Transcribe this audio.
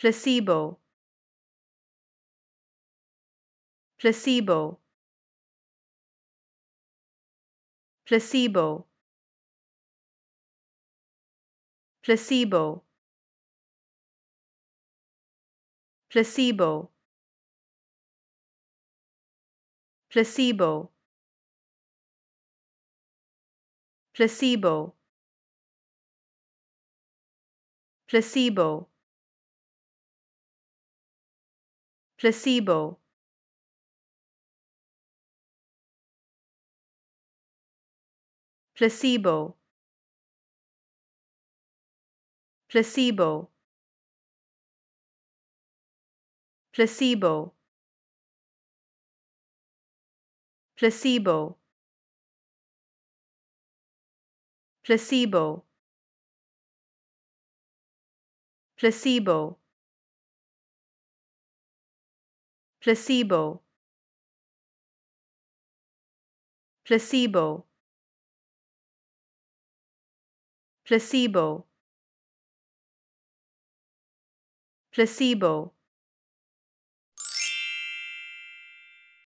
placebo placebo placebo placebo placebo placebo placebo placebo placebo placebo placebo placebo placebo placebo placebo placebo placebo placebo placebo